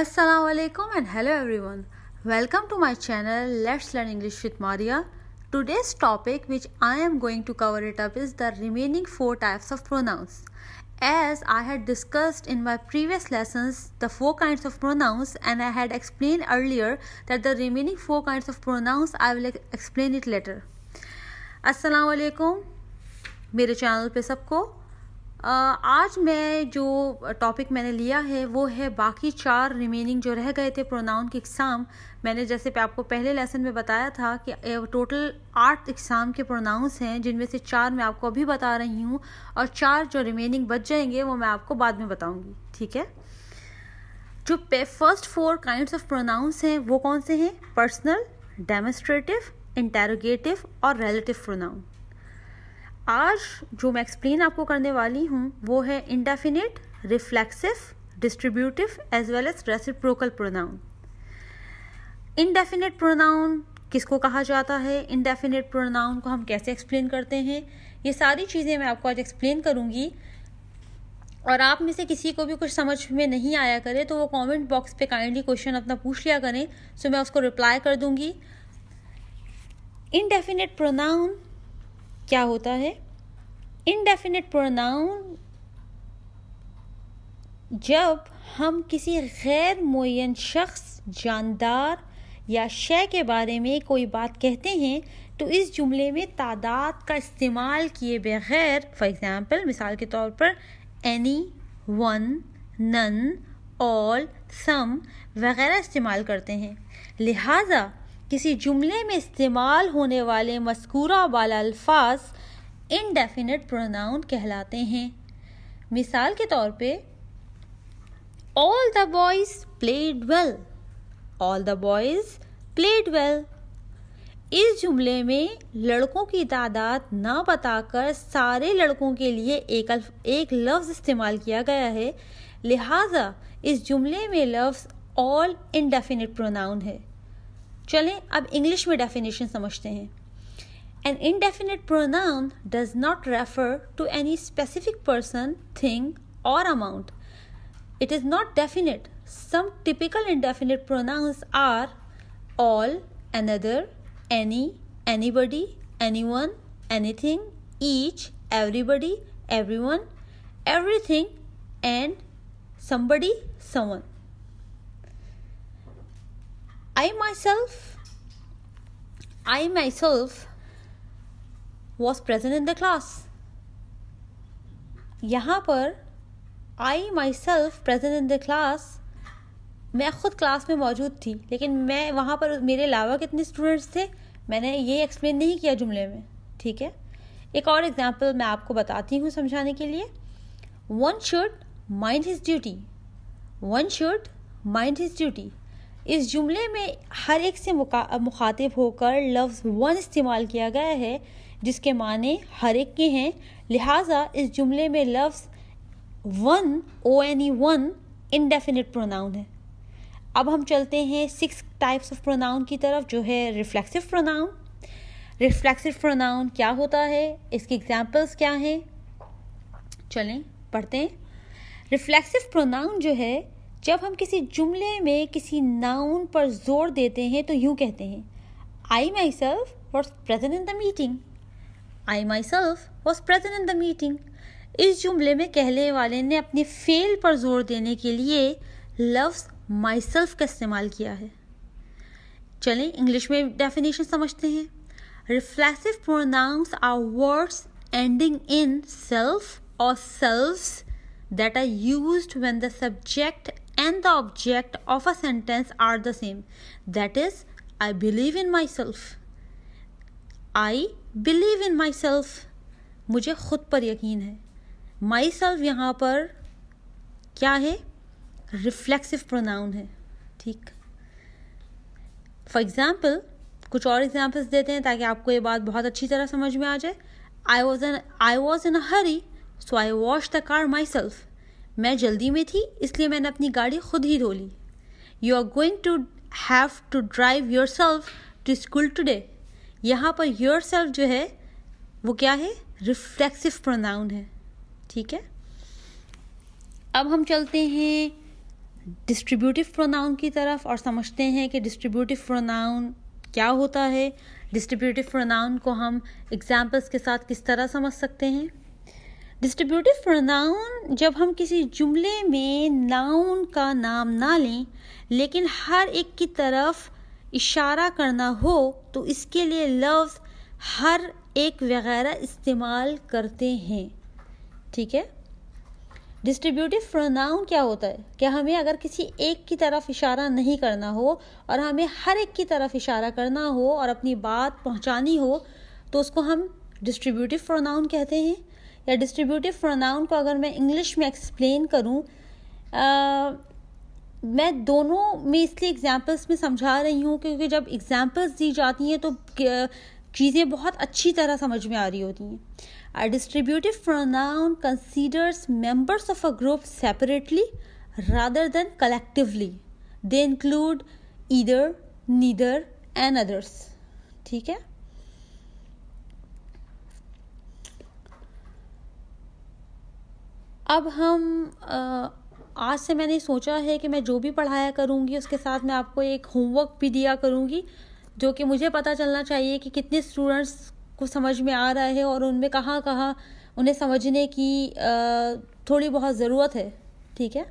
Assalamu alaikum and hello everyone. Welcome to my channel Let's Learn English with Maria. Today's topic which I am going to cover it up is the remaining four types of pronouns. As I had discussed in my previous lessons the four kinds of pronouns and I had explained earlier that the remaining four kinds of pronouns I will explain it later. Assalamu alaikum. मेरे channel पे आज मैं जो topic मैंने लिया है वो है बाकी चार रिमेनिंग जो रह गए थे प्रोनाउन के एग्ज़ाम मैंने जैसे पे आपको पहले लेसन में बताया था कि टोटल आठ एग्ज़ाम के प्रोनाउंस हैं जिनमें से चार मैं आपको अभी बता रही हूँ और चार जो रिमेनिंग बच जाएंगे वो मैं आपको बाद में बताऊँगी ठीक है जो first four kinds of pronouns हैं वो कौन से हैं पर्सनल डेमोस्ट्रेटिव इंटेरोगेटिव और रेलेटिव प्रोनाउन आज जो मैं एक्सप्लेन आपको करने वाली हूँ वो है indefinite reflexive distributive as well as reciprocal pronoun indefinite pronoun किसको कहा जाता है इनडेफिनेट प्रोनाउन को हम कैसे एक्सप्लेन करते हैं ये सारी चीज़ें मैं आपको आज एक्सप्लेन करूँगी और आप में से किसी को भी कुछ समझ में नहीं आया करे तो वो कमेंट बॉक्स पे काइंडली क्वेश्चन अपना पूछ लिया करें सो तो मैं उसको रिप्लाई कर दूंगी इनडेफिनेट प्रोनाउन क्या होता है इनडेफिनेट प्रोनाउन जब हम किसी गैर मुन शख्स जानदार या शय के बारे में कोई बात कहते हैं तो इस जुमले में तादाद का इस्तेमाल किए बगैर फॉर एग्ज़ाम्पल मिसाल के तौर पर any one none all some वगैरह इस्तेमाल करते हैं लिहाजा किसी जुमले में इस्तेमाल होने वाले मस्कूरा वाले अल्फाज इनडेफिनेट प्रोनाउन कहलाते हैं मिसाल के तौर पे all the boys played well all the boys played well इस जुमले में लड़कों की तादाद ना बताकर सारे लड़कों के लिए एक एक लफ्ज़ इस्तेमाल किया गया है लिहाजा इस जुमले में लफ्ज़ ऑल इनडेफिनेट प्रोनाउन है चलें अब इंग्लिश में डेफिनेशन समझते हैं an indefinite pronoun does not refer to any specific person thing or amount it is not definite some typical indefinite pronouns are all another any anybody anyone anything each everybody everyone everything and somebody someone I myself, I myself was present in the class. यहाँ पर I myself present in the class मैं खुद class में मौजूद थी लेकिन मैं वहाँ पर मेरे अलावा कितने स्टूडेंट्स थे मैंने ये एक्सप्लेन नहीं किया जुमले में ठीक है एक और एग्जाम्पल मैं आपको बताती हूँ समझाने के लिए one should mind his duty one should mind his duty इस जुमले में हर एक से मुखातिब होकर लफ्ज़ वन इस्तेमाल किया गया है जिसके माने हर एक के हैं लिहाजा इस जुमले में लफ्ज़ one O N E one indefinite pronoun है अब हम चलते हैं सिक्स टाइप्स ऑफ प्रोनाउन की तरफ जो है रिफ्लेक्सिव प्रोनाउन रिफ्लेक्सिव प्रोनाउन क्या होता है इसकी एग्जांपल्स क्या हैं चलें पढ़ते हैं रिफ्लेक्सिव प्रोनाउन जो है जब हम किसी जुमले में किसी नाउन पर जोर देते हैं तो यूँ कहते हैं I myself was present in the meeting I myself was present in the meeting इस जुमले में कहने वाले ने अपने फेल पर जोर देने के लिए लफ्ज़ माई सेल्फ का इस्तेमाल किया है चलें इंग्लिश में डेफिनेशन समझते हैं reflexive pronouns are words ending in self or selves that are use when the subject and the object of a sentence are the same. That is, I believe in myself. I believe in myself. मुझे खुद पर यकीन है my self यहाँ पर क्या है reflexive pronoun है ठीक फॉर एग्ज़ाम्पल कुछ और एग्जाम्पल्स देते हैं ताकि आपको ये बात बहुत अच्छी तरह समझ में आ जाए I was an I was in a hurry so I wash the car myself मैं जल्दी में थी इसलिए मैंने अपनी गाड़ी खुद ही धो ली you are going to have to drive yourself to school today यहाँ पर योर सेल्फ जो है वो क्या है रिफ्लेक्सिव प्रोनाउन है ठीक है अब हम चलते हैं डिस्ट्रीब्यूटिव प्रोनाउन की तरफ और समझते हैं कि डिस्ट्रीब्यूटिव प्रोनाउन क्या होता है डिस्ट्रीब्यूटिव प्रोनाउन को हम एग्जाम्पल्स के साथ किस तरह समझ सकते हैं डिस्ट्रीब्यूटिव प्रोनाउन जब हम किसी जुमले में नाउन का नाम ना लें लेकिन हर एक की तरफ इशारा करना हो तो इसके लिए लफ्ज़ हर एक वगैरह इस्तेमाल करते हैं ठीक है डिस्ट्रीब्यूटिव प्रोनाउन क्या होता है क्या हमें अगर किसी एक की तरफ इशारा नहीं करना हो और हमें हर एक की तरफ इशारा करना हो और अपनी बात पहुंचानी हो तो उसको हम डिस्ट्रीब्यूटिव प्रोनाउन कहते हैं या डिस्ट्रीब्यूटिव प्रोनाउन को अगर मैं इंग्लिश में एक्सप्लेन करूँ मैं दोनों में इसलिए एग्जाम्पल्स में समझा रही हूँ क्योंकि जब एग्जाम्पल्स दी जाती हैं तो चीज़ें बहुत अच्छी तरह समझ में आ रही होती हैं a distributive pronoun considers members of a group separately rather than collectively they include either neither and others ठीक है अब हम आज से मैंने सोचा है कि मैं जो भी पढ़ाया करूँगी उसके साथ मैं आपको एक होमवर्क भी दिया करूँगी जो कि मुझे पता चलना चाहिए कि कितने स्टूडेंट्स को समझ में आ रहा है और उनमें कहाँ कहाँ उन्हें समझने की थोड़ी बहुत ज़रूरत है ठीक है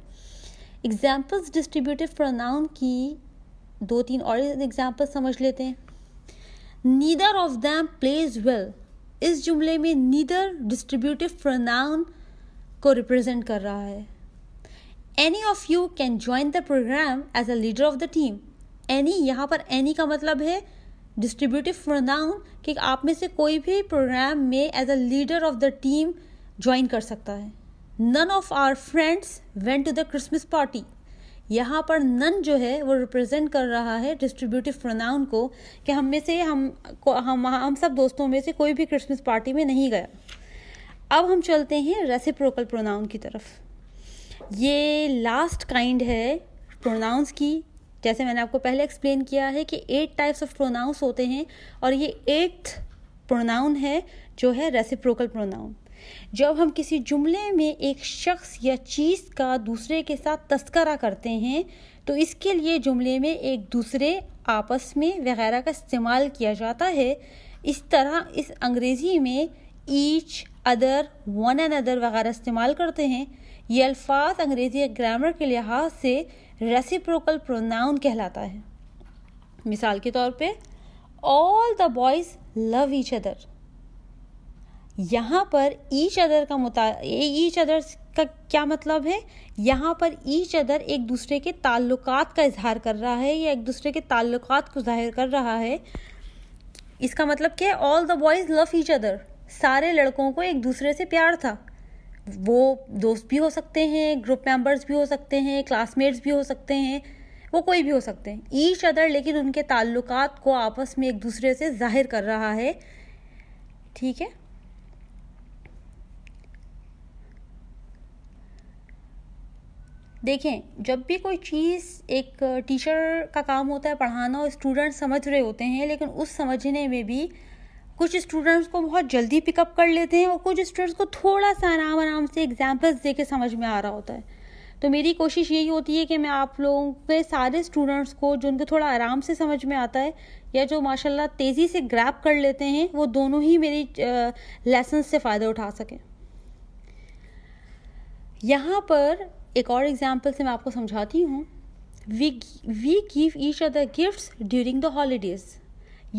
एग्जाम्पल्स डिस्ट्रीब्यूटिव प्रोनाउन की दो तीन और एग्जाम्पल समझ लेते हैं neither of them plays well इस जुमले में नीदर डिस्ट्रीब्यूटिव प्रोनाउन को रिप्रेजेंट कर रहा है any of you can join the program as a leader of the team any यहाँ पर एनी का मतलब है डिस्ट्रीब्यूटिव प्रोनाउन कि आप में से कोई भी प्रोग्राम में as a leader of the team join कर सकता है none of our friends went to the Christmas party यहाँ पर नन जो है वो रिप्रेजेंट कर रहा है डिस्ट्रीब्यूटिव प्रोनाउन को कि हम में से हम हम हम सब दोस्तों में से कोई भी क्रिसमस पार्टी में नहीं गया अब हम चलते हैं रेसिप्रोकल प्रोनाउन की तरफ ये लास्ट काइंड है प्रोनाउंस की जैसे मैंने आपको पहले एक्सप्लेन किया है कि एट टाइप्स ऑफ प्रोनाउंस होते हैं और ये एट्थ प्रोनाउन है जो है रेसिप्रोकल प्रोनाउन जब हम किसी जुमले में एक शख्स या चीज़ का दूसरे के साथ तस्करा करते हैं तो इसके लिए जुमले में एक दूसरे आपस में वगैरह का इस्तेमाल किया जाता है इस तरह इस अंग्रेज़ी में each other one and other वगैरह इस्तेमाल करते हैं ये अल्फाज अंग्रेज़ी ग्रामर के लिहाज से रेसिप्रोकल प्रोनाउन कहलाता है मिसाल के तौर पे all the boys love each other यहाँ पर ईच अदर का मुता ईच अदर का क्या मतलब है यहाँ पर ईच अदर एक दूसरे के ताल्लुक का इजहार कर रहा है या एक दूसरे के ताल्लुक को जाहिर कर रहा है इसका मतलब क्या है all the boys love each other सारे लड़कों को एक दूसरे से प्यार था वो दोस्त भी हो सकते हैं ग्रुप मेंबर्स भी हो सकते हैं क्लासमेट्स भी हो सकते हैं वो कोई भी हो सकते हैं ईच अदर लेकिन उनके ताल्लुक को आपस में एक दूसरे से जाहिर कर रहा है ठीक है देखें जब भी कोई चीज़ एक टीचर का काम होता है पढ़ाना और स्टूडेंट समझ रहे होते हैं लेकिन उस समझने में भी कुछ स्टूडेंट्स को बहुत जल्दी पिकअप कर लेते हैं और कुछ स्टूडेंट्स को थोड़ा सा आराम आराम से एग्जाम्पल्स दे के समझ में आ रहा होता है तो मेरी कोशिश यही होती है कि मैं आप लोगों के सारे स्टूडेंट्स को जो उनको थोड़ा आराम से समझ में आता है या जो माशाल्लाह तेज़ी से ग्रैप कर लेते हैं वो दोनों ही मेरी लेसन से फ़ायदा उठा सकें यहाँ पर एक और एग्ज़ाम्पल से मैं आपको समझाती हूँ we we give each other gifts during the holidays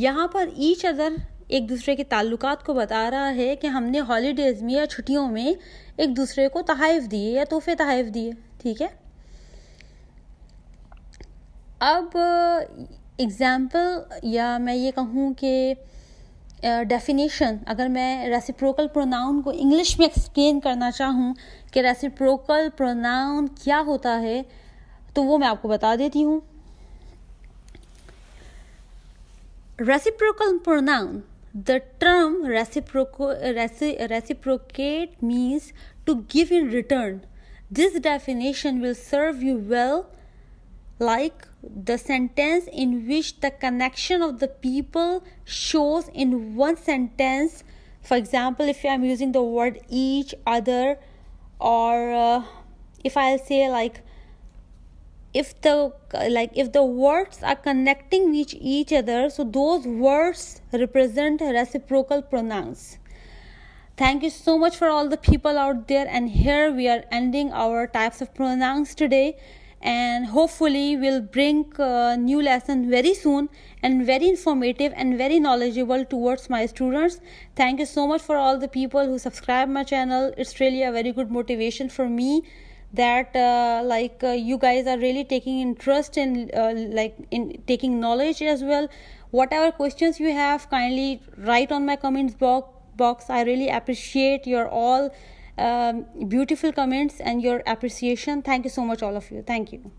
यहाँ पर ईच अदर एक दूसरे के ताल्लुकात को बता रहा है कि हमने हॉलीडेज़ में या छुट्टियों में एक दूसरे को तहफ़ दिए या तोहफे तहफ़ दिए ठीक है अब एग्ज़ाम्पल या मैं ये कहूँ कि डेफिनेशन अगर मैं रेसिप्रोकल प्रोनाउन को इंग्लिश में एक्सप्लेन करना चाहूँ कि रेसिप्रोकल प्रोनाउन क्या होता है तो वो मैं आपको बता देती हूँ reciprocal pronoun The term reciprocate means to give in return. This definition will serve you well, like the sentence in which the connection of the people shows in one sentence. For example, if I am using the word each other, or uh, if I'll say like if the like if the words are connecting each each other so those words represent reciprocal pronouns thank you so much for all the people out there and here we are ending our types of pronouns today and hopefully we'll bring a new lesson very soon and very informative and very knowledgeable towards my students thank you so much for all the people who subscribe my channel it's really a very good motivation for me that uh, like uh, you guys are really taking interest in uh, like in taking knowledge as well whatever questions you have kindly write on my comments box box i really appreciate your all um, beautiful comments and your appreciation thank you so much all of you thank you